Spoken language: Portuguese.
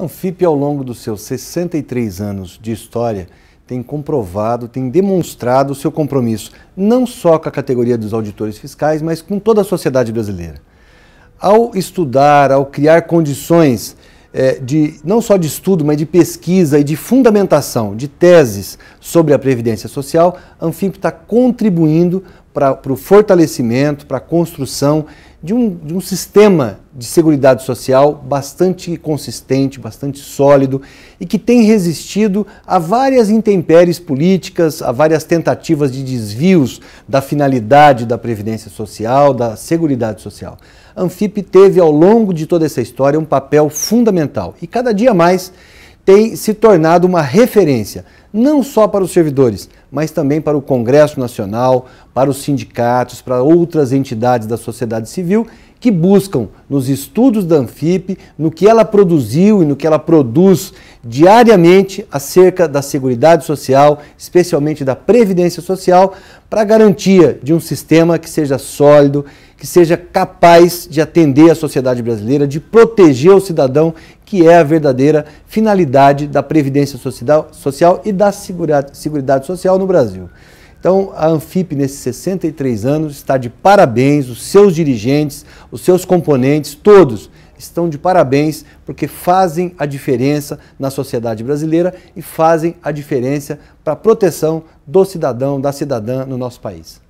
A Anfip, ao longo dos seus 63 anos de história, tem comprovado, tem demonstrado o seu compromisso não só com a categoria dos auditores fiscais, mas com toda a sociedade brasileira. Ao estudar, ao criar condições é, de não só de estudo, mas de pesquisa e de fundamentação de teses sobre a previdência social, a Anfip está contribuindo para o fortalecimento, para a construção de um, de um sistema de segurança social bastante consistente, bastante sólido e que tem resistido a várias intempéries políticas, a várias tentativas de desvios da finalidade da Previdência Social, da Seguridade Social. A Anfip teve ao longo de toda essa história um papel fundamental e cada dia mais tem se tornado uma referência não só para os servidores, mas também para o Congresso Nacional, para os sindicatos, para outras entidades da sociedade civil que buscam nos estudos da Anfip, no que ela produziu e no que ela produz diariamente acerca da segurança Social, especialmente da Previdência Social, para a garantia de um sistema que seja sólido, que seja capaz de atender a sociedade brasileira, de proteger o cidadão, que é a verdadeira finalidade da Previdência Social e da Seguridade Social no Brasil. Então, a Anfip, nesses 63 anos, está de parabéns, os seus dirigentes, os seus componentes, todos estão de parabéns porque fazem a diferença na sociedade brasileira e fazem a diferença para a proteção do cidadão, da cidadã no nosso país.